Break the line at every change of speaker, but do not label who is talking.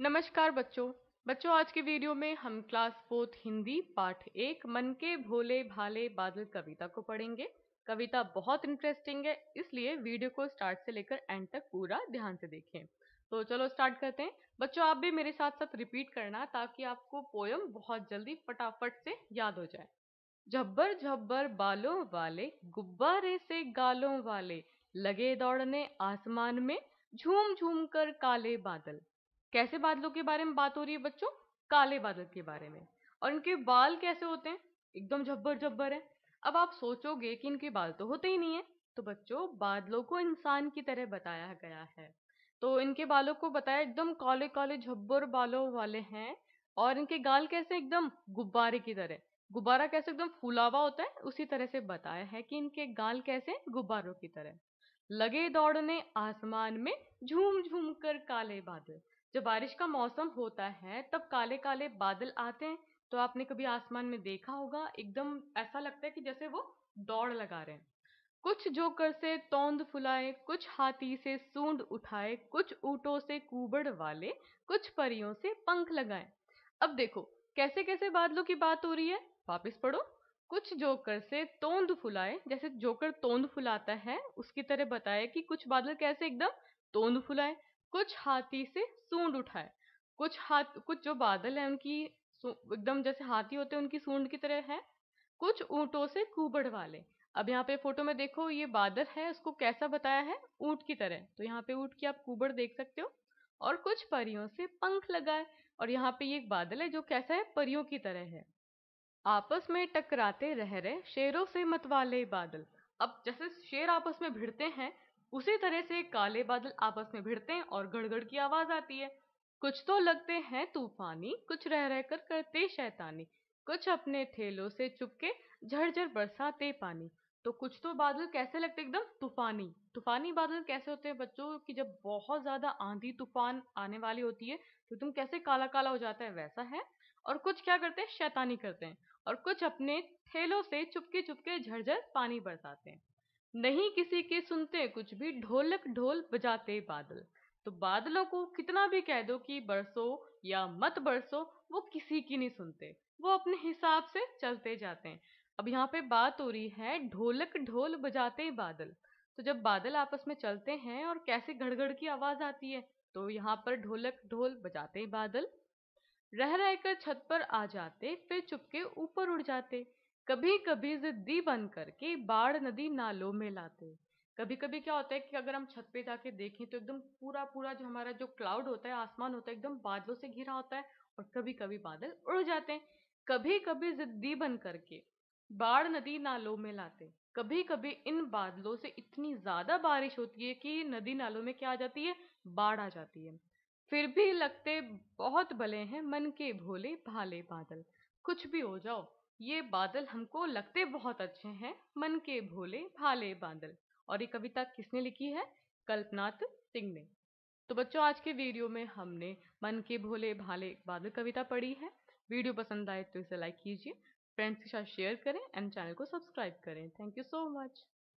नमस्कार बच्चों बच्चों आज के वीडियो में हम क्लास फोर्थ हिंदी पाठ एक मन के भोले भाले बादल कविता को पढ़ेंगे कविता बहुत इंटरेस्टिंग है इसलिए वीडियो को स्टार्ट से लेकर एंड तक पूरा ध्यान से देखें तो चलो स्टार्ट करते हैं बच्चों आप भी मेरे साथ साथ रिपीट करना ताकि आपको पोयम बहुत जल्दी फटाफट से याद हो जाए झब्बर झब्बर बालों वाले गुब्बारे से गालों वाले लगे दौड़ने आसमान में झूम झूम कर काले बादल कैसे बादलों के बारे में बात हो रही है बच्चों काले बादल के बारे में और इनके बाल कैसे होते हैं एकदम झब्बर झब्बर है अब आप सोचोगे कि इनके बाल तो होते ही नहीं है तो बच्चों बादलों को इंसान की तरह बताया गया है तो इनके बालों को बताया एकदम काले काले झब्बर बालों वाले हैं और इनके गाल कैसे एकदम गुब्बारे की तरह गुब्बारा कैसे एकदम फूलावा होता है उसी तरह से बताया है कि इनके गाल कैसे गुब्बारों की तरह लगे दौड़ने आसमान में झूम झूम कर काले बादल जब बारिश का मौसम होता है तब काले काले बादल आते हैं तो आपने कभी आसमान में देखा होगा एकदम ऐसा लगता है कि जैसे वो दौड़ लगा रहे हैं कुछ जोकर से तोंद फुलाए कुछ हाथी से सूंड उठाए कुछ ऊँटों से कुबड़ वाले कुछ परियों से पंख लगाए अब देखो कैसे कैसे बादलों की बात हो रही है वापिस पढ़ो कुछ जोकर से तोंद फुलाए जैसे जोकर तोंद फुलाता है उसकी तरह बताया कि कुछ बादल कैसे एकदम तोंद फुलाए कुछ हाथी से सूंड उठाए कुछ हाथ कुछ जो बादल है उनकी एकदम जैसे हाथी होते हैं उनकी सूंड की तरह है कुछ ऊंटों से कुबड़ वाले अब यहाँ पे फोटो में देखो ये बादल है उसको कैसा बताया है ऊंट की तरह तो यहाँ पे ऊंट की आप कुबड़ देख सकते हो और कुछ परियों से पंख लगाए और यहाँ पे ये एक बादल है जो कैसा है परियों की तरह है आपस में टकराते रह रहे शेरों से मतवाले बादल अब जैसे शेर आपस में भिड़ते हैं उसी तरह से काले बादल आपस में भिड़ते हैं और गड़गड़ की आवाज आती है कुछ तो लगते हैं तूफानी कुछ रह रहकर करते शैतानी कुछ अपने थैलों से चुपके झरझर बरसाते पानी तो कुछ तो बादल कैसे लगते एकदम तूफानी तूफानी बादल कैसे होते हैं बच्चों की जब बहुत ज्यादा आंधी तूफान आने वाली होती है तो तुम कैसे काला काला हो जाता है वैसा है और कुछ क्या करते हैं शैतानी करते हैं और कुछ अपने थैलों से चुपके चुपके झरझर पानी बरसाते हैं नहीं किसी के सुनते कुछ भी ढोलक ढोल बजाते बादल तो बादलों को कितना भी कह दो कि बरसो या मत बरसो वो किसी की नहीं सुनते वो अपने हिसाब से चलते जाते हैं अब यहाँ पे बात हो रही है ढोलक ढोल बजाते बादल तो जब बादल आपस में चलते हैं और कैसे घड़घड़ की आवाज आती है तो यहाँ पर ढोलक ढोल बजाते बादल रह रहकर छत पर आ जाते फिर चुपके ऊपर उड़ जाते कभी कभी जिद्दी बन के बाढ़ नदी नालों में लाते कभी कभी क्या होता है कि अगर हम छत पे जाके देखें तो एकदम पूरा पूरा जो हमारा जो क्लाउड होता है आसमान होता है एकदम बादलों से घिरा होता है और कभी कभी बादल उड़ जाते हैं कभी कभी जिद्दी बन करके बाढ़ नदी नालों में लाते कभी कभी इन बादलों से इतनी ज्यादा बारिश होती है कि नदी नालों में क्या आ जाती है बाढ़ आ जाती है फिर भी लगते बहुत भले हैं मन के भोले भाले बादल कुछ भी हो जाओ ये बादल हमको लगते बहुत अच्छे हैं मन के भोले भाले बादल और ये कविता किसने लिखी है कल्पनाथ सिंह ने तो बच्चों आज के वीडियो में हमने मन के भोले भाले बादल कविता पढ़ी है वीडियो पसंद आए तो इसे लाइक कीजिए फ्रेंड्स के साथ शेयर करें एंड चैनल को सब्सक्राइब करें थैंक यू सो मच